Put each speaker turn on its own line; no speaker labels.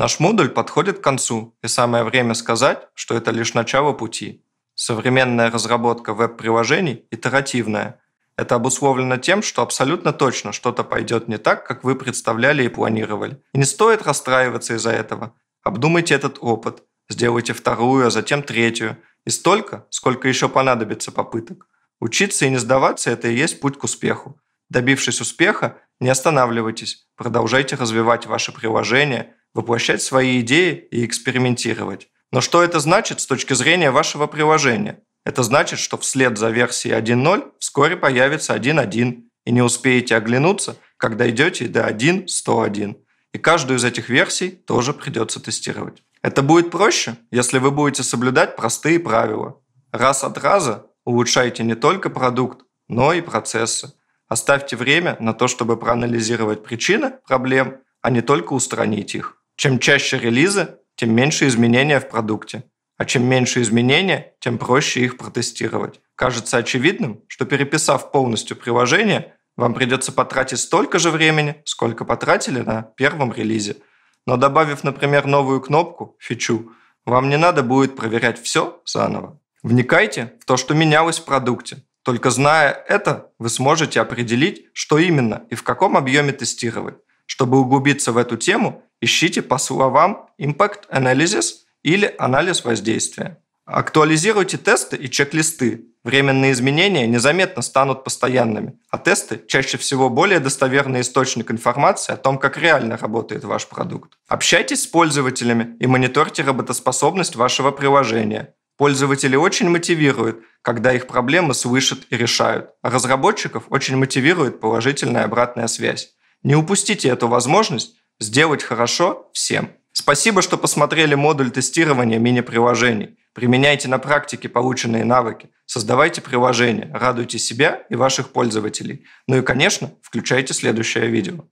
Наш модуль подходит к концу, и самое время сказать, что это лишь начало пути. Современная разработка веб-приложений итеративная. Это обусловлено тем, что абсолютно точно что-то пойдет не так, как вы представляли и планировали. И не стоит расстраиваться из-за этого. Обдумайте этот опыт, сделайте вторую, а затем третью. И столько, сколько еще понадобится попыток. Учиться и не сдаваться – это и есть путь к успеху. Добившись успеха, не останавливайтесь, продолжайте развивать ваши приложения воплощать свои идеи и экспериментировать. Но что это значит с точки зрения вашего приложения? Это значит, что вслед за версией 1.0 вскоре появится 1.1, и не успеете оглянуться, когда идете до 1.101. И каждую из этих версий тоже придется тестировать. Это будет проще, если вы будете соблюдать простые правила. Раз от раза улучшайте не только продукт, но и процессы. Оставьте время на то, чтобы проанализировать причины проблем, а не только устранить их. Чем чаще релизы, тем меньше изменения в продукте. А чем меньше изменения, тем проще их протестировать. Кажется очевидным, что переписав полностью приложение, вам придется потратить столько же времени, сколько потратили на первом релизе. Но добавив, например, новую кнопку, фичу, вам не надо будет проверять все заново. Вникайте в то, что менялось в продукте. Только зная это, вы сможете определить, что именно и в каком объеме тестировать. Чтобы углубиться в эту тему, ищите по словам Impact Analysis или анализ воздействия. Актуализируйте тесты и чек-листы. Временные изменения незаметно станут постоянными, а тесты чаще всего более достоверный источник информации о том, как реально работает ваш продукт. Общайтесь с пользователями и мониторьте работоспособность вашего приложения. Пользователи очень мотивируют, когда их проблемы слышат и решают, а разработчиков очень мотивирует положительная обратная связь. Не упустите эту возможность сделать хорошо всем. Спасибо, что посмотрели модуль тестирования мини-приложений. Применяйте на практике полученные навыки. Создавайте приложения, радуйте себя и ваших пользователей. Ну и, конечно, включайте следующее видео.